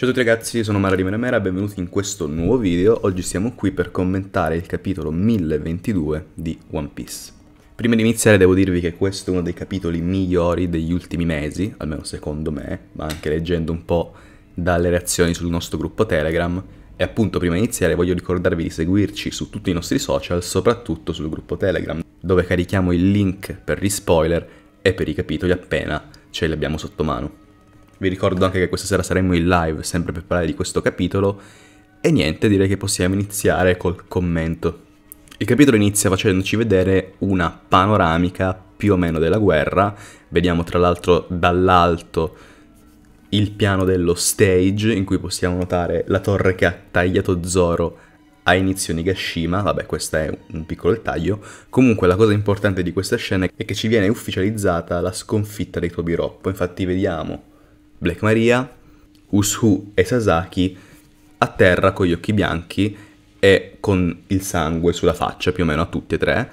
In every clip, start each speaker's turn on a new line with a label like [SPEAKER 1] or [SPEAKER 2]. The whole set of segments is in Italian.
[SPEAKER 1] Ciao a tutti ragazzi, sono Mara di Menamera, benvenuti in questo nuovo video. Oggi siamo qui per commentare il capitolo 1022 di One Piece. Prima di iniziare devo dirvi che questo è uno dei capitoli migliori degli ultimi mesi, almeno secondo me, ma anche leggendo un po' dalle reazioni sul nostro gruppo Telegram. E appunto prima di iniziare voglio ricordarvi di seguirci su tutti i nostri social, soprattutto sul gruppo Telegram, dove carichiamo il link per gli spoiler e per i capitoli appena ce li abbiamo sotto mano. Vi ricordo anche che questa sera saremo in live, sempre per parlare di questo capitolo. E niente, direi che possiamo iniziare col commento. Il capitolo inizia facendoci vedere una panoramica più o meno della guerra. Vediamo tra l'altro dall'alto il piano dello stage in cui possiamo notare la torre che ha tagliato Zoro a inizio Nigashima, vabbè questo è un piccolo dettaglio, comunque la cosa importante di questa scena è che ci viene ufficializzata la sconfitta dei Tobiroppo, infatti vediamo Black Maria, Usu e Sasaki a terra con gli occhi bianchi e con il sangue sulla faccia più o meno a tutti e tre.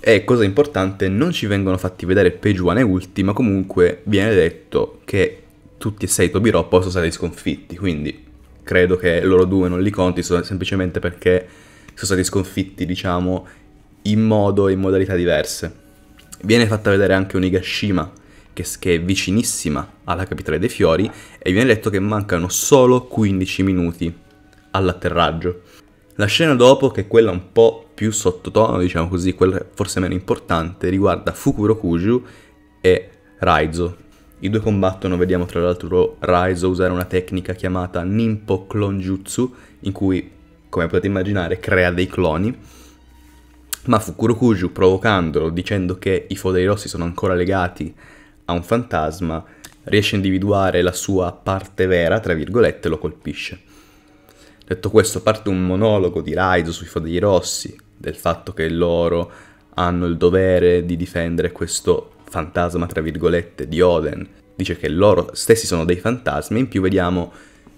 [SPEAKER 1] E cosa importante, non ci vengono fatti vedere Pejuan e Ulti, ma comunque viene detto che tutti e sei Tobiro possono stati sconfitti, quindi credo che loro due non li conti semplicemente perché sono stati sconfitti, diciamo, in modo e in modalità diverse. Viene fatta vedere anche Onigashima, che, che, è vicinissima alla capitale dei fiori, e viene detto che mancano solo 15 minuti all'atterraggio. La scena dopo, che è quella un po' più sottotono, diciamo così, quella forse meno importante, riguarda Fukuro Kuju e Raizo. I due combattono, vediamo tra l'altro Raizo usare una tecnica chiamata Nimpo Clonjutsu, in cui, come potete immaginare, crea dei cloni ma Fukuro Kuju provocandolo, dicendo che i foderi rossi sono ancora legati a un fantasma, riesce a individuare la sua parte vera, tra virgolette, e lo colpisce. Detto questo, parte un monologo di Raizo sui Fodeli Rossi, del fatto che loro hanno il dovere di difendere questo fantasma, tra virgolette, di Oden. Dice che loro stessi sono dei fantasmi, in più vediamo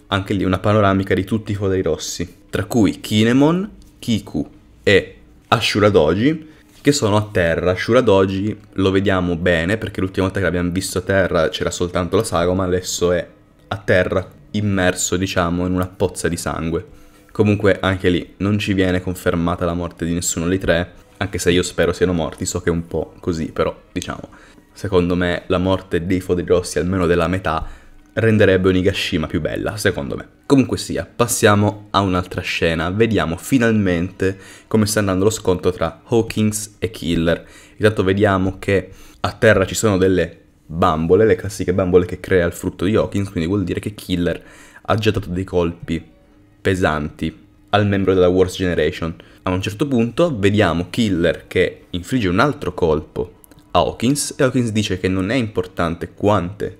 [SPEAKER 1] anche lì una panoramica di tutti i Fodeli Rossi, tra cui Kinemon, Kiku e Ashura Doji, che sono a terra. Shuradoji lo vediamo bene perché l'ultima volta che l'abbiamo visto a terra c'era soltanto la sagoma, adesso è a terra, immerso diciamo in una pozza di sangue. Comunque anche lì non ci viene confermata la morte di nessuno dei tre, anche se io spero siano morti, so che è un po' così però diciamo. Secondo me la morte dei Foderossi, almeno della metà, renderebbe Onigashima più bella, secondo me. Comunque sia, passiamo a un'altra scena, vediamo finalmente come sta andando lo scontro tra Hawkins e Killer. Intanto vediamo che a terra ci sono delle bambole, le classiche bambole che crea il frutto di Hawkins, quindi vuol dire che Killer ha già dato dei colpi pesanti al membro della Worst Generation. A un certo punto vediamo Killer che infligge un altro colpo a Hawkins e Hawkins dice che non è importante quante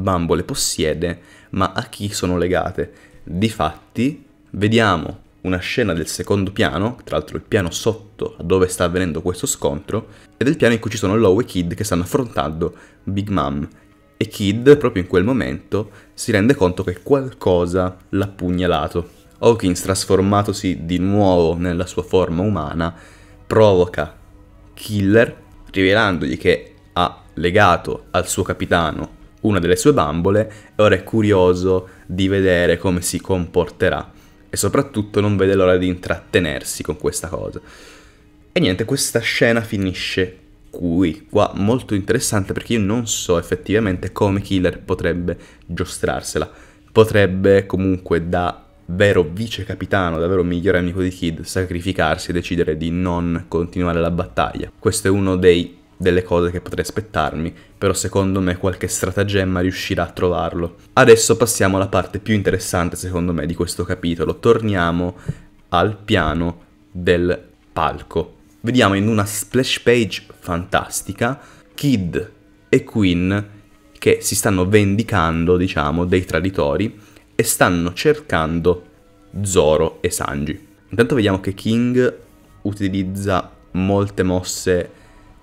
[SPEAKER 1] bambole possiede, ma a chi sono legate. Difatti, vediamo una scena del secondo piano, tra l'altro il piano sotto dove sta avvenendo questo scontro, e del piano in cui ci sono Lowe e Kid che stanno affrontando Big Mom. E Kid, proprio in quel momento, si rende conto che qualcosa l'ha pugnalato. Hawkins, trasformatosi di nuovo nella sua forma umana, provoca Killer, rivelandogli che ha legato al suo capitano una delle sue bambole e ora è curioso di vedere come si comporterà e soprattutto non vede l'ora di intrattenersi con questa cosa. E niente, questa scena finisce qui, qua molto interessante perché io non so effettivamente come Killer potrebbe giostrarsela. Potrebbe comunque da vero vice capitano, davvero migliore amico di Kid, sacrificarsi e decidere di non continuare la battaglia. Questo è uno dei delle cose che potrei aspettarmi, però secondo me qualche stratagemma riuscirà a trovarlo. Adesso passiamo alla parte più interessante secondo me di questo capitolo, torniamo al piano del palco. Vediamo in una splash page fantastica Kid e Queen che si stanno vendicando, diciamo, dei traditori e stanno cercando Zoro e Sanji. Intanto vediamo che King utilizza molte mosse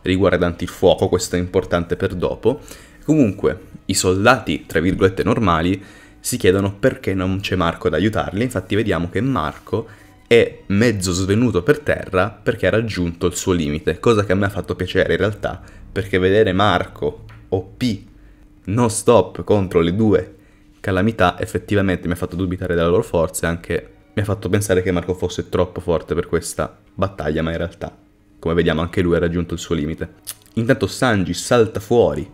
[SPEAKER 1] riguardanti il fuoco, questo è importante per dopo. Comunque, i soldati, tra virgolette, normali, si chiedono perché non c'è Marco ad aiutarli, infatti vediamo che Marco è mezzo svenuto per terra perché ha raggiunto il suo limite, cosa che a me ha fatto piacere in realtà, perché vedere Marco OP non stop contro le due calamità effettivamente mi ha fatto dubitare della loro forza e anche mi ha fatto pensare che Marco fosse troppo forte per questa battaglia, ma in realtà come vediamo anche lui ha raggiunto il suo limite. Intanto Sanji salta fuori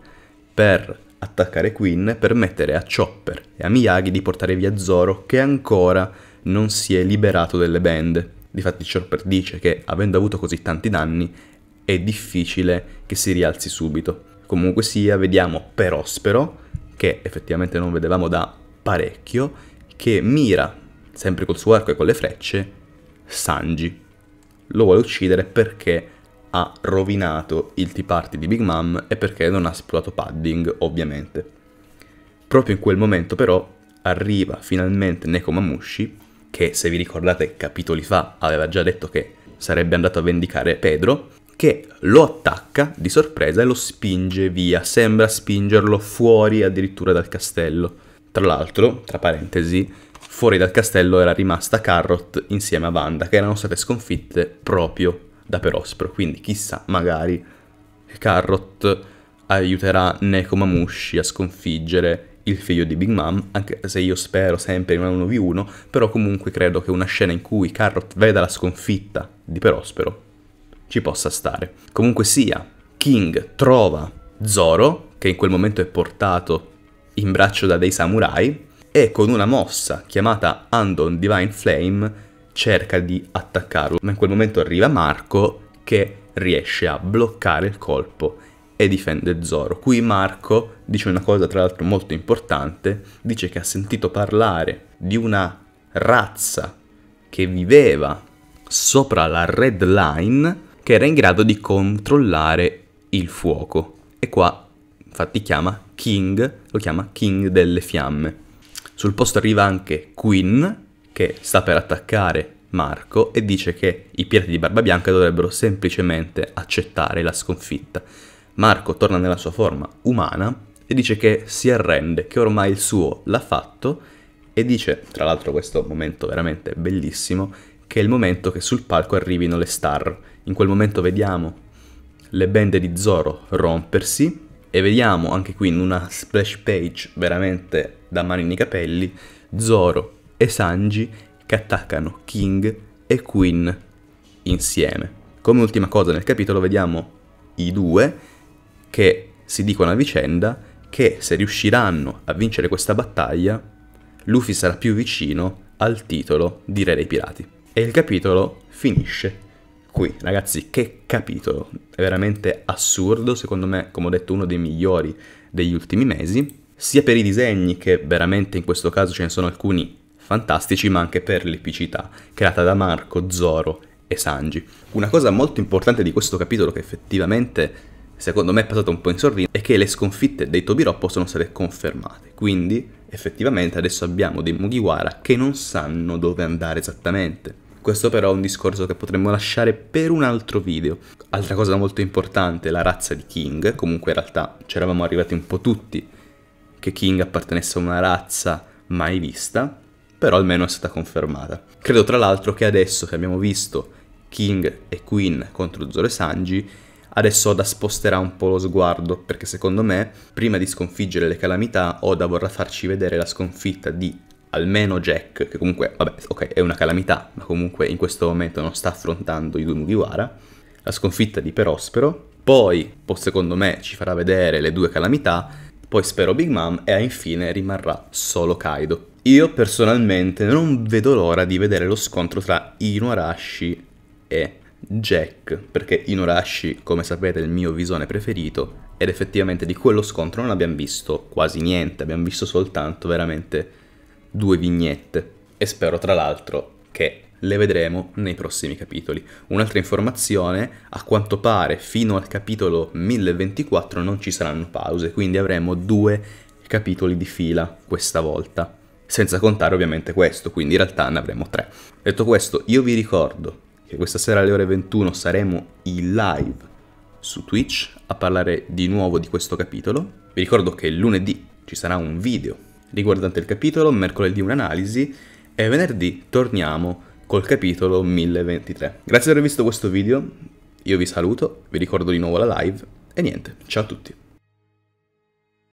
[SPEAKER 1] per attaccare Queen permettere a Chopper e a Miyagi di portare via Zoro che ancora non si è liberato delle bende. Difatti Chopper dice che avendo avuto così tanti danni è difficile che si rialzi subito. Comunque sia, vediamo Perospero, che effettivamente non vedevamo da parecchio, che mira, sempre col suo arco e con le frecce, Sanji lo vuole uccidere perché ha rovinato il Tea Party di Big Mom e perché non ha sputato Padding, ovviamente. Proprio in quel momento, però, arriva finalmente Nekomamushi, che se vi ricordate capitoli fa aveva già detto che sarebbe andato a vendicare Pedro, che lo attacca di sorpresa e lo spinge via, sembra spingerlo fuori addirittura dal castello. Tra l'altro, tra parentesi, Fuori dal castello era rimasta Carrot insieme a Wanda, che erano state sconfitte proprio da Perospero, quindi chissà, magari Carrot aiuterà Nekomamushi a sconfiggere il figlio di Big Mom, anche se io spero sempre in una 1v1, però comunque credo che una scena in cui Carrot veda la sconfitta di Perospero ci possa stare. Comunque sia, King trova Zoro, che in quel momento è portato in braccio da dei samurai, e con una mossa chiamata Andon Divine Flame cerca di attaccarlo, ma in quel momento arriva Marco che riesce a bloccare il colpo e difende Zoro. Qui Marco dice una cosa tra l'altro molto importante, dice che ha sentito parlare di una razza che viveva sopra la Red Line che era in grado di controllare il fuoco e qua infatti chiama King, lo chiama King delle fiamme. Sul posto arriva anche Quinn, che sta per attaccare Marco, e dice che i pirati di Barbabianca dovrebbero semplicemente accettare la sconfitta. Marco torna nella sua forma umana e dice che si arrende, che ormai il suo l'ha fatto, e dice, tra l'altro questo momento veramente bellissimo, che è il momento che sul palco arrivino le star. In quel momento vediamo le bende di Zoro rompersi e vediamo anche qui in una splash page veramente da mani nei capelli Zoro e Sanji che attaccano King e Queen insieme. Come ultima cosa nel capitolo vediamo i due che si dicono a vicenda che se riusciranno a vincere questa battaglia Luffy sarà più vicino al titolo di Re dei Pirati. E il capitolo finisce Qui, ragazzi, che capitolo, è veramente assurdo, secondo me, come ho detto, uno dei migliori degli ultimi mesi, sia per i disegni che veramente in questo caso ce ne sono alcuni fantastici, ma anche per l'epicità creata da Marco, Zoro e Sanji. Una cosa molto importante di questo capitolo che effettivamente secondo me è passato un po' in sordina è che le sconfitte dei Tobirò sono state confermate, quindi effettivamente adesso abbiamo dei Mugiwara che non sanno dove andare esattamente. Questo però è un discorso che potremmo lasciare per un altro video. Altra cosa molto importante è la razza di King, comunque in realtà ci eravamo arrivati un po' tutti che King appartenesse a una razza mai vista, però almeno è stata confermata. Credo tra l'altro che adesso che abbiamo visto King e Queen contro Zoro e Sanji, adesso Oda sposterà un po' lo sguardo, perché secondo me, prima di sconfiggere le calamità, Oda vorrà farci vedere la sconfitta di almeno Jack, che comunque, vabbè, ok, è una calamità, ma comunque in questo momento non sta affrontando i due Mugiwara, la sconfitta di Perospero, poi, secondo me, ci farà vedere le due calamità, poi spero Big Mom e infine rimarrà solo Kaido. Io personalmente non vedo l'ora di vedere lo scontro tra Inuarashi e Jack, perché Inuarashi, come sapete, è il mio visone preferito, ed effettivamente di quello scontro non abbiamo visto quasi niente, abbiamo visto soltanto veramente due vignette e spero tra l'altro che le vedremo nei prossimi capitoli. Un'altra informazione, a quanto pare fino al capitolo 1024 non ci saranno pause, quindi avremo due capitoli di fila questa volta. Senza contare ovviamente questo, quindi in realtà ne avremo tre. Detto questo, io vi ricordo che questa sera alle ore 21 saremo in live su Twitch a parlare di nuovo di questo capitolo. Vi ricordo che lunedì ci sarà un video riguardante il capitolo Mercoledì un'analisi e venerdì torniamo col capitolo 1023. Grazie per aver visto questo video, io vi saluto, vi ricordo di nuovo la live e niente, ciao a tutti.